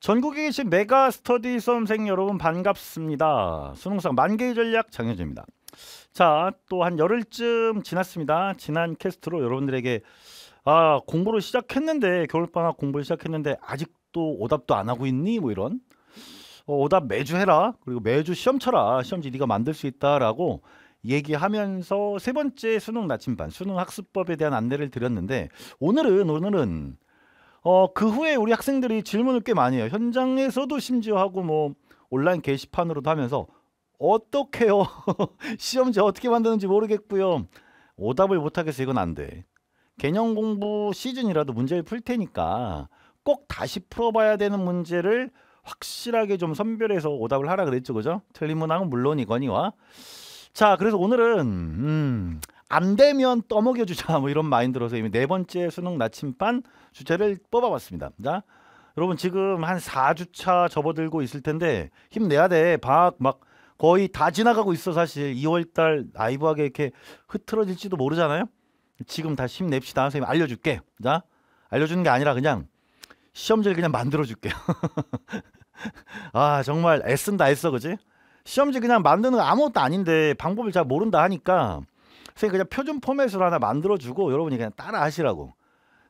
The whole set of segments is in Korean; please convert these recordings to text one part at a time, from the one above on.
전국에 계신 메가 스터디 수험생 여러분 반갑습니다. 수능상 만개의 전략 장현주입니다 자, 또 한 열흘쯤 지났습니다. 지난 캐스트로 여러분들에게 아, 공부를 시작했는데 겨울방학 공부를 시작했는데 아직도 오답도 안 하고 있니? 뭐 이런 어, 오답 매주 해라. 그리고 매주 시험 쳐라. 시험지 네가 만들 수 있다라고 얘기하면서 세 번째 수능 나침반 수능 학습법에 대한 안내를 드렸는데 오늘은 오늘은 어, 그 후에 우리 학생들이 질문을 꽤 많이 해요. 현장에서도 심지어 하고 뭐 온라인 게시판으로도 하면서 어떻게요? 시험지 어떻게 만드는지 모르겠고요. 오답을 못하겠어 이건 안 돼. 개념 공부 시즌이라도 문제를 풀 테니까 꼭 다시 풀어봐야 되는 문제를 확실하게 좀 선별해서 오답을 하라 그랬죠, 그죠? 틀린 문항은 물론이거니와. 자, 그래서 오늘은 음, 안 되면 떠먹여 주자 뭐 이런 마인드로서 이미 네 번째 수능 나침반 주제를 뽑아봤습니다. 자, 여러분 지금 한 4주차 접어들고 있을 텐데 힘내야 돼. 방학 막 거의 다 지나가고 있어 사실 2월 달 아이브하게 이렇게 흐트러질지도 모르잖아요. 지금 다 힘냅시다. 선생님 알려줄게. 자, 알려주는 게 아니라 그냥 시험지를 그냥 만들어줄게요. 아 정말 애쓴다 애써 그지? 시험지 그냥 만드는 거 아무것도 아닌데 방법을 잘 모른다 하니까 선생님 그냥 표준 포맷으로 하나 만들어주고 여러분이 그냥 따라 하시라고.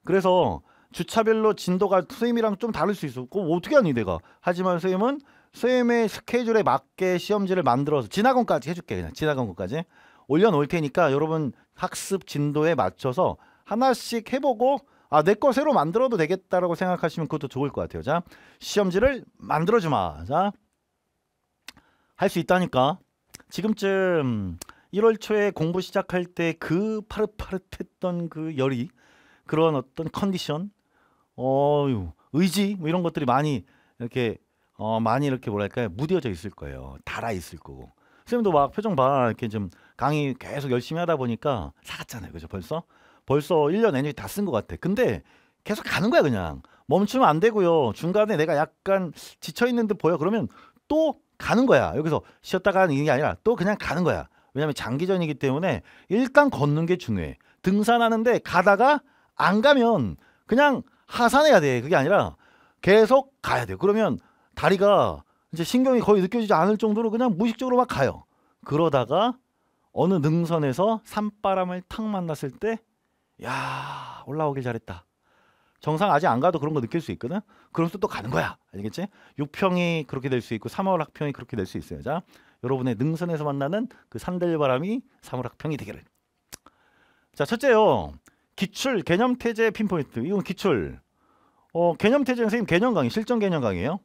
그래서 주차별로 진도가 선생님이랑 좀 다를 수있었고 어떻게 하니 내가. 하지만 선생님은 선생님의 스케줄에 맞게 시험지를 만들어서 진학원까지 해줄게 그냥 진학원까지 올려놓을 테니까 여러분 학습 진도에 맞춰서 하나씩 해보고 아 내 거 새로 만들어도 되겠다라고 생각하시면 그것도 좋을 것 같아요. 자 시험지를 만들어주마. 자 할 수 있다니까 지금쯤 1월 초에 공부 시작할 때 그 파릇파릇했던 그 열이 그런 어떤 컨디션, 어유 의지 뭐 이런 것들이 많이 이렇게 어 많이 이렇게 뭐랄까요 무뎌져 있을 거예요. 달아 있을 거고. 선생님도 막 표정 봐 이렇게 좀 강의 계속 열심히 하다 보니까 사갔잖아요, 그죠? 벌써 벌써 1년 내내다쓴 것 같아. 근데 계속 가는 거야 그냥 멈추면 안 되고요. 중간에 내가 약간 지쳐 있는 듯 보여 그러면 또 가는 거야. 여기서 쉬었다가 하는 게 아니라 또 그냥 가는 거야. 왜냐하면 장기전이기 때문에 일단 걷는 게 중요해. 등산하는데 가다가 안 가면 그냥 하산해야 돼. 그게 아니라 계속 가야 돼. 그러면 다리가 이제 신경이 거의 느껴지지 않을 정도로 그냥 무의식적으로 막 가요. 그러다가 어느 능선에서 산바람을 탁 만났을 때, 야 올라오길 잘했다. 정상 아직 안 가도 그런 거 느낄 수 있거든. 그럼면서또 가는 거야. 알겠지? 6평이 그렇게 될 수 있고 3월 학평이 그렇게 될 수 있어요. 자, 여러분의 능선에서 만나는 그 산들바람이 사물학평이 되기를. 자, 첫째요. 기출 개념 태제 핀포인트. 이건 기출. 어, 개념 태제 선생님 개념 강의, 실전 개념 강의예요.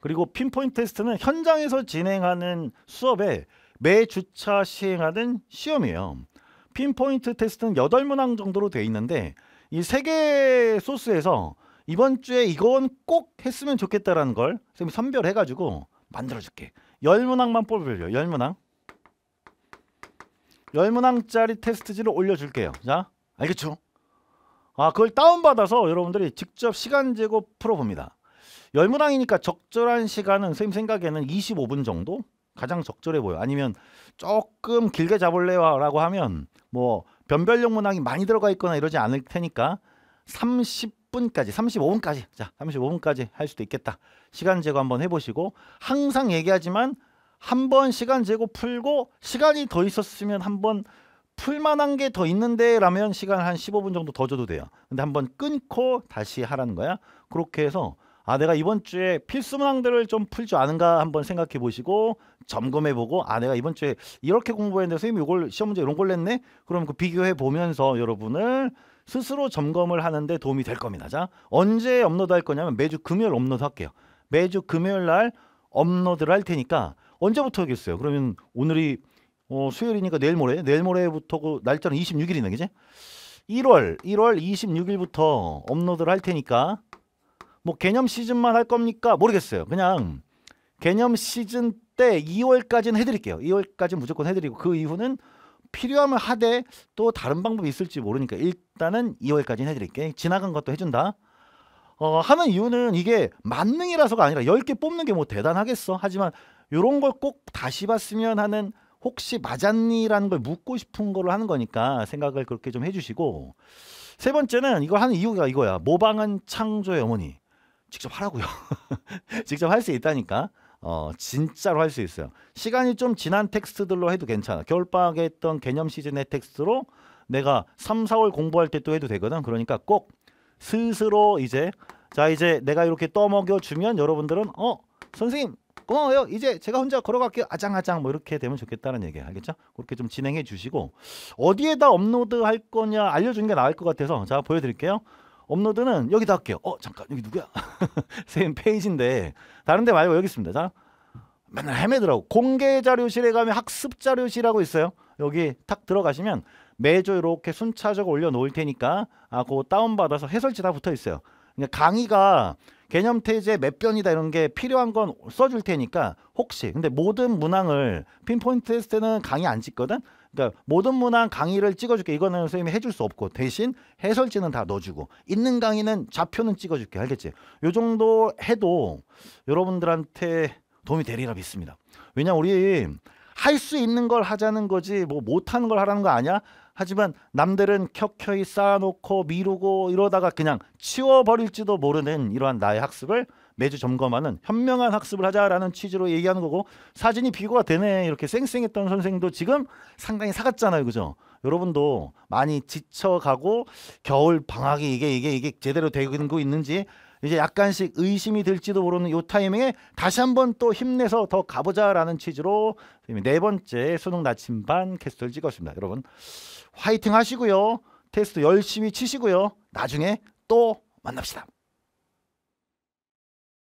그리고 핀포인트 테스트는 현장에서 진행하는 수업에 매 주차 시행하는 시험이에요. 핀포인트 테스트는 여덟 문항 정도로 돼 있는데 이 세 개 소스에서 이번 주에 이건 꼭 했으면 좋겠다라는 걸 선생님이 선별해가지고 만들어줄게. 열문항만 뽑으려 열문항 열문항짜리 테스트지를 올려줄게요 자 알겠죠? 아 그걸 다운받아서 여러분들이 직접 시간 재고 풀어봅니다 열문항이니까 적절한 시간은 선생님 생각에는 25분 정도? 가장 적절해 보여 아니면 조금 길게 잡을래요 라고 하면 뭐 변별력 문항이 많이 들어가 있거나 이러지 않을 테니까 30 분까지 35분까지 자 35분까지 할 수도 있겠다 시간 제거 한번 해보시고 항상 얘기하지만 한 번 시간 제고 풀고 시간이 더 있었으면 한 번 풀만한 게 더 있는데 라면 시간 한 15분 정도 더 줘도 돼요 근데 한번 끊고 다시 하라는 거야 그렇게 해서 아 내가 이번 주에 필수 문항들을 좀풀 줄 아는가 한번 생각해 보시고 점검해 보고 아 내가 이번 주에 이렇게 공부했는데 선생님이 이걸 시험 문제 이런 걸 냈네 그럼 그 비교해 보면서 여러분을 스스로 점검을 하는데 도움이 될 겁니다. 자, 언제 업로드할 거냐면 매주 금요일 업로드할게요. 매주 금요일 날 업로드를 할 테니까 언제부터 하겠어요? 그러면 오늘이 어, 수요일이니까 내일 모레, 내일 모레부터고 그 날짜는 26일이네, 그지? 1월, 1월 26일부터 업로드를 할 테니까 뭐 개념 시즌만 할 겁니까? 모르겠어요. 그냥 개념 시즌 때 2월까지는 해드릴게요. 2월까지 무조건 해드리고 그 이후는 필요하면 하되 또 다른 방법이 있을지 모르니까 일단은 2월까지는 해드릴게 지나간 것도 해준다 어, 하는 이유는 이게 만능이라서가 아니라 10개 뽑는 게 뭐 대단하겠어 하지만 이런 걸 꼭 다시 봤으면 하는 혹시 맞았니라는 걸 묻고 싶은 걸로 하는 거니까 생각을 그렇게 좀 해주시고 세 번째는 이걸 하는 이유가 이거야 모방은 창조의 어머니 직접 하라고요 직접 할 수 있다니까 어, 진짜로 할 수 있어요. 시간이 좀 지난 텍스트들로 해도 괜찮아. 겨울방학에 했던 개념 시즌의 텍스트로 내가 3, 4월 공부할 때 또 해도 되거든. 그러니까 꼭 스스로 이제 자 이제 내가 이렇게 떠먹여 주면 여러분들은 어 선생님 고마워요. 이제 제가 혼자 걸어갈게요. 아장아장 뭐 이렇게 되면 좋겠다는 얘기 알겠죠? 그렇게 좀 진행해 주시고 어디에다 업로드 할 거냐 알려주는 게 나을 것 같아서 자 보여드릴게요. 업로드는 여기다 할게요. 어 잠깐 여기 누구야? 샘 페이지인데 다른데 말고 여기 있습니다. 자 맨날 헤매더라고. 공개 자료실에 가면 학습 자료실하고 있어요. 여기 탁 들어가시면 매주 이렇게 순차적으로 올려놓을 테니까 아 그거 다운받아서 해설지 다 붙어 있어요. 그러니까 강의가 개념 테 태제 몇 변이다 이런 게 필요한 건 써줄 테니까 혹시 근데 모든 문항을 핀포인트 했을 때는 강의 안 찍거든 그러니까 모든 문항 강의를 찍어줄게 이거는 선생님이 해줄 수 없고 대신 해설지는 다 넣어주고 있는 강의는 좌표는 찍어줄게 알겠지 요 정도 해도 여러분들한테 도움이 되리라 믿습니다 왜냐 우리 할수 있는 걸 하자는 거지 뭐 못하는 걸 하라는 거 아니야? 하지만 남들은 켜켜이 쌓아놓고 미루고 이러다가 그냥 치워버릴지도 모르는 이러한 나의 학습을 매주 점검하는 현명한 학습을 하자라는 취지로 얘기하는 거고 사진이 비교가 되네 이렇게 쌩쌩했던 선생도 지금 상당히 사갔잖아요 그죠 여러분도 많이 지쳐가고 겨울 방학이 이게 이게 이게 제대로 되고 있는지 이제 약간씩 의심이 들지도 모르는 요 타이밍에 다시 한번 또 힘내서 더 가보자라는 취지로 네 번째 수능 나침반 캐스트를 찍었습니다. 여러분 화이팅 하시고요. 테스트 열심히 치시고요. 나중에 또 만납시다.